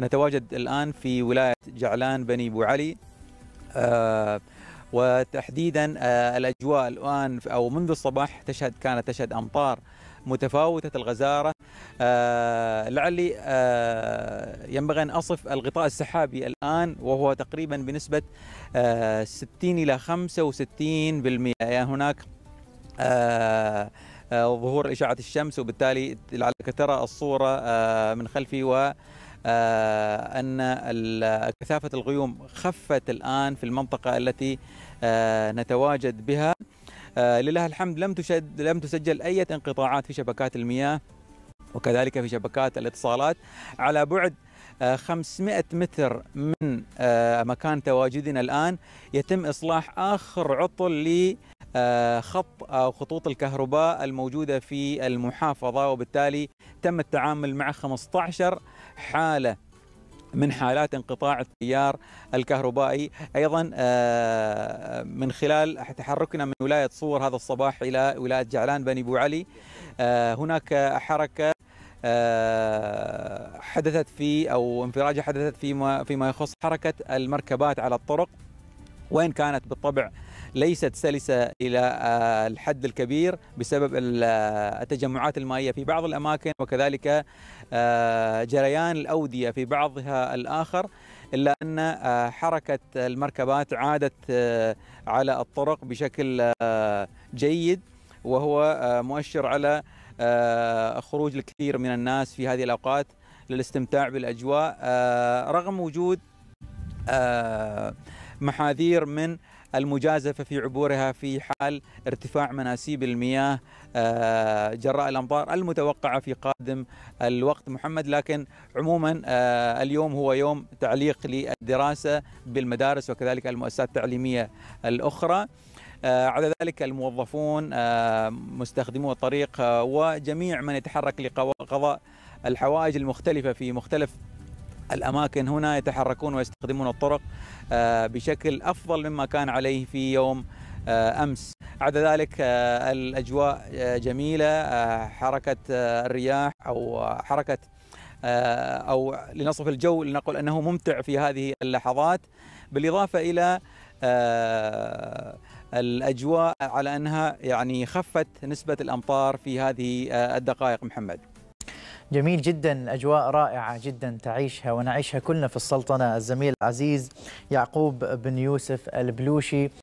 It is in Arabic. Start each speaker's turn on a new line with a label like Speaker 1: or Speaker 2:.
Speaker 1: نتواجد الآن في ولاية جعلان بني بو علي آه، وتحديدا آه، الأجواء الآن أو منذ الصباح تشهد كانت تشهد أمطار متفاوتة الغزارة آه، لعلي ينبغي أن أصف الغطاء السحابي الآن وهو تقريبا بنسبة 60 إلى 65% يعني هناك ظهور اشعه الشمس وبالتالي لعلك ترى الصوره من خلفي و آه، أن كثافة الغيوم خفت الآن في المنطقة التي آه، نتواجد بها آه، لله الحمد لم تشد لم تسجل أي انقطاعات في شبكات المياه وكذلك في شبكات الاتصالات على بعد 500 متر من مكان تواجدنا الآن يتم إصلاح آخر عطل آه، خط أو خطوط الكهرباء الموجودة في المحافظة وبالتالي تم التعامل مع 15 حالة من حالات انقطاع التيار الكهربائي ايضا آه، من خلال تحركنا من ولايه صور هذا الصباح الى ولايه جعلان بني ابو علي آه، هناك حركه حدثت في او انفراجه حدثت فيما فيما يخص حركه المركبات على الطرق وين كانت بالطبع ليست سلسة إلى آه، الحد الكبير بسبب آه، التجمعات المائية في بعض الأماكن وكذلك آه، جريان الأودية في بعضها الآخر إلا أن حركة المركبات عادت على الطرق بشكل جيد وهو مؤشر على خروج الكثير من الناس في هذه الأوقات للاستمتاع بالأجواء رغم وجود محاذير من المجازفة في عبورها في حال ارتفاع مناسيب المياه آه، جراء الأمطار المتوقعة في قادم الوقت محمد لكن عموما آه، اليوم هو يوم تعليق للدراسة بالمدارس وكذلك المؤسسات التعليمية الأخرى آه، على ذلك الموظفون مستخدمو الطريق وجميع من يتحرك لقضاء الحوائج المختلفة في مختلف الأماكن هنا يتحركون ويستخدمون الطرق آه، بشكل أفضل مما كان عليه في يوم آه، امس عدا ذلك آه، الاجواء جميله حركه الرياح او حركه او لنصف الجو لنقل انه ممتع في هذه اللحظات بالاضافه الى الاجواء على انها يعني خفت نسبه الامطار في هذه الدقائق محمد جميل جدا أجواء رائعة جدا تعيشها ونعيشها كلنا في السلطنة الزميل العزيز يعقوب بن يوسف البلوشي